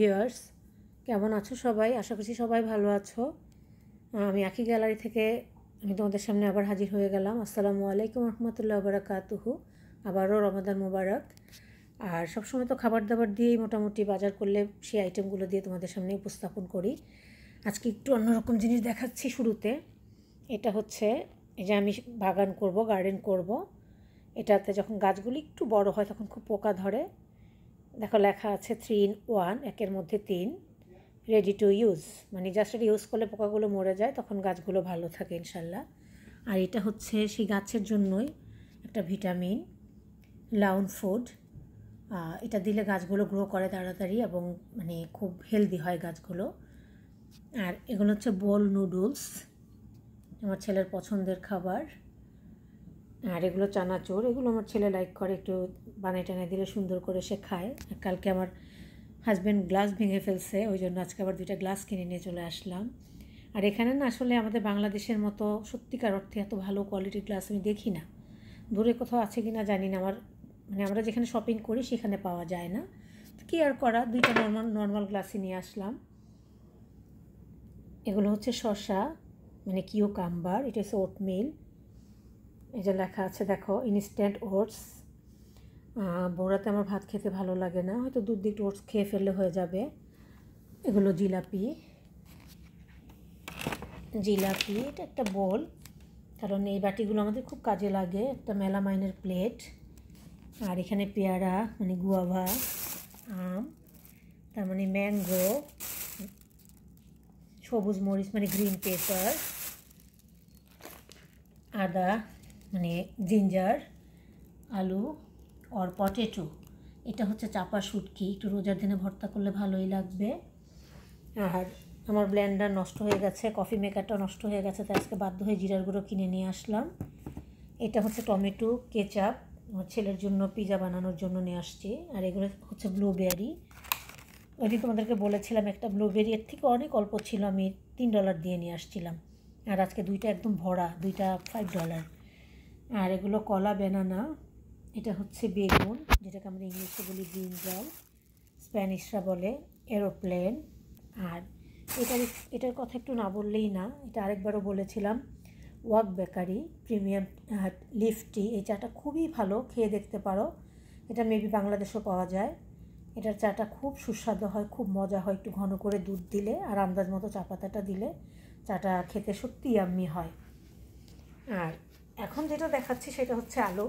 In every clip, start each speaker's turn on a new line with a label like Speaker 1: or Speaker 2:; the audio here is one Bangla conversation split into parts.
Speaker 1: ভিউয়ার্স কেমন আছো সবাই আশা করছি সবাই ভালো আছো আমি আঁকি গ্যালারি থেকে আমি তোমাদের সামনে আবার হাজির হয়ে গেলাম আসসালামু আলাইকুম রহমতুল্লাহ বারাকাতুহু আবারও রমাদান মোবারক আর সবসময় তো খাবার দাবার দিয়েই মোটামুটি বাজার করলে সেই আইটেমগুলো দিয়ে তোমাদের সামনে উপস্থাপন করি আজকে একটু অন্যরকম জিনিস দেখাচ্ছি শুরুতে এটা হচ্ছে এই যে আমি বাগান করব গার্ডেন করব এটাতে যখন গাছগুলি একটু বড় হয় তখন খুব পোকা ধরে দেখো লেখা আছে থ্রি ইন ওয়ান একের মধ্যে তিন রেডি টু ইউজ মানে জাস্ট এটা ইউজ করলে পোকাগুলো মরে যায় তখন গাছগুলো ভালো থাকে ইনশাল্লাহ আর এটা হচ্ছে সেই গাছের জন্যই একটা ভিটামিন লাউন ফুড এটা দিলে গাছগুলো গ্রো করে তাড়াতাড়ি এবং মানে খুব হেলদি হয় গাছগুলো আর এগুলো হচ্ছে বোল নুডলস আমার ছেলের পছন্দের খাবার আর এগুলো চানাচোর এগুলো আমার ছেলে লাইক করে একটু বানাই টানিয়ে দিলে সুন্দর করে সে খায় কালকে আমার হাজব্যান্ড গ্লাস ভেঙে ফেলছে ওই জন্য আজকে আবার দুইটা গ্লাস কিনে নিয়ে চলে আসলাম আর এখানে না আসলে আমাদের বাংলাদেশের মতো সত্যিকার অর্থে এত ভালো কোয়ালিটির গ্লাস আমি দেখি না দূরে কোথাও আছে কি না জানি না আমার মানে আমরা যেখানে শপিং করি সেখানে পাওয়া যায় না কী আর করা দুইটা নর্মাল নর্মাল গ্লাসই নিয়ে আসলাম এগুলো হচ্ছে শশা মানে কিও কাম্বার এটা হচ্ছে ওটমিল এই যে লেখা আছে দেখো ইনস্ট্যান্ট ওটস বোড়াতে আমার ভাত খেতে ভালো লাগে না হয়তো দুধ দিয়ে ওটস খেয়ে ফেললে হয়ে যাবে এগুলো জিলাপি জিলাপি এটা একটা বোল কারণ এই বাটিগুলো আমাদের খুব কাজে লাগে একটা মেলামাইনের প্লেট আর এখানে পেয়ারা মানে গুয়াভা আম তার মানে ম্যাঙ্গো সবুজ মরিচ মানে গ্রিন পেপার আদা মানে জিঞ্জার আলু অর পটেটো এটা হচ্ছে চাপা শুটকি একটু রোজার দিনে ভর্তা করলে ভালোই লাগবে আর আমার ব্ল্যান্ডার নষ্ট হয়ে গেছে কফি মেকারটা নষ্ট হয়ে গেছে তাই আজকে বাধ্য হয়ে জিরার গুঁড়ো কিনে নিয়ে আসলাম এটা হচ্ছে টমেটো কেচাপ আমার ছেলের জন্য পিজা বানানোর জন্য নিয়ে আসছি আর এগুলো হচ্ছে ব্লুবেরি ওইদিন তোমাদেরকে বলেছিলাম একটা ব্লুবেরি এর থেকে অনেক অল্প ছিল আমি তিন ডলার দিয়ে নিয়ে আসছিলাম আর আজকে দুইটা একদম ভরা দুইটা ফাইভ ডলার আর এগুলো কলা বেনানা এটা হচ্ছে বেগুন যেটাকে আমরা ইংলিশে বলি ব্রিঞ্জল স্প্যানিশরা বলে এরোপ্লেন আর এটার এটার কথা একটু না বললেই না এটা আরেকবারও বলেছিলাম ওয়াক বেকারি প্রিমিয়াম লিফটি এই চাটা খুবই ভালো খেয়ে দেখতে পারো এটা মেবি বাংলাদেশেও পাওয়া যায় এটার চাটা খুব সুস্বাদু হয় খুব মজা হয় একটু ঘন করে দুধ দিলে আর আন্দাজ মতো চা পাতাটা দিলে চাটা খেতে সত্যি আম্মি হয় আর এখন যেটা দেখাচ্ছি সেটা হচ্ছে আলু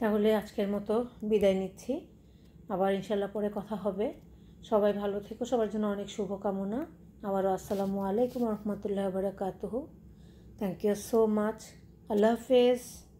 Speaker 1: তাহলে আজকের মতো বিদায় নিচ্ছি আবার ইনশাল্লাহ পরে কথা হবে সবাই ভালো থেকো সবার জন্য অনেক শুভকামনা আবারও আসসালামু আলাইকুম রহমতুল্লাহ বারাকাতহ থ্যাংক ইউ সো মাচ আল্লাহ হাফেজ